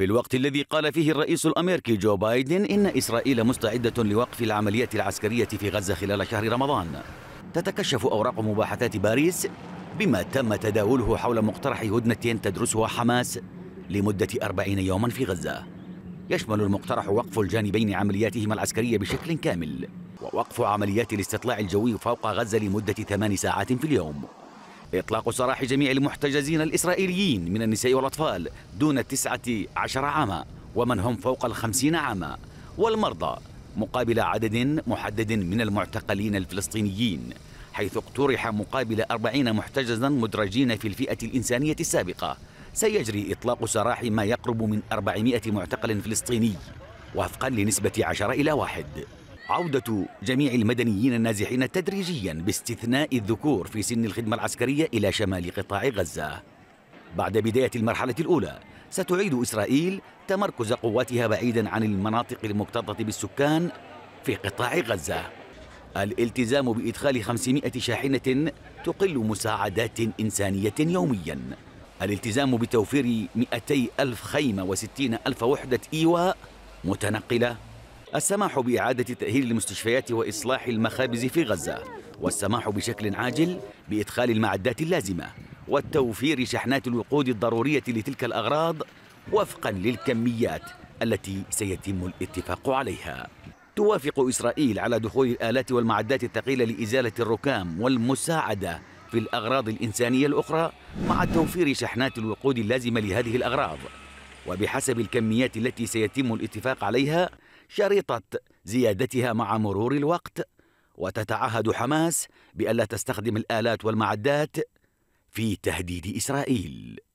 في الوقت الذي قال فيه الرئيس الأمريكي جو بايدن إن إسرائيل مستعدة لوقف العمليات العسكرية في غزة خلال شهر رمضان تتكشف أوراق مباحثات باريس بما تم تداوله حول مقترح هدنة تدرسها حماس لمدة أربعين يوما في غزة يشمل المقترح وقف الجانبين عملياتهما العسكرية بشكل كامل ووقف عمليات الاستطلاع الجوي فوق غزة لمدة ثمان ساعات في اليوم إطلاق سراح جميع المحتجزين الإسرائيليين من النساء والأطفال دون التسعة عشر عاما ومن هم فوق الخمسين عاما والمرضى مقابل عدد محدد من المعتقلين الفلسطينيين حيث اقترح مقابل أربعين محتجزا مدرجين في الفئة الإنسانية السابقة سيجري إطلاق سراح ما يقرب من 400 معتقل فلسطيني وفقا لنسبة 10 إلى واحد عودة جميع المدنيين النازحين تدريجيا باستثناء الذكور في سن الخدمة العسكرية إلى شمال قطاع غزة بعد بداية المرحلة الأولى ستعيد إسرائيل تمركز قواتها بعيدا عن المناطق المكتظة بالسكان في قطاع غزة الالتزام بإدخال 500 شاحنة تقل مساعدات إنسانية يوميا الالتزام بتوفير 200 ألف خيمة و60 ألف وحدة إيواء متنقلة السماح بإعادة تأهيل المستشفيات وإصلاح المخابز في غزة والسماح بشكل عاجل بإدخال المعدات اللازمة والتوفير شحنات الوقود الضرورية لتلك الأغراض وفقا للكميات التي سيتم الاتفاق عليها توافق إسرائيل على دخول الآلات والمعدات الثقيلة لإزالة الركام والمساعدة في الأغراض الإنسانية الأخرى مع توفير شحنات الوقود اللازمة لهذه الأغراض وبحسب الكميات التي سيتم الاتفاق عليها شريطة زيادتها مع مرور الوقت وتتعهد حماس بألا تستخدم الآلات والمعدات في تهديد إسرائيل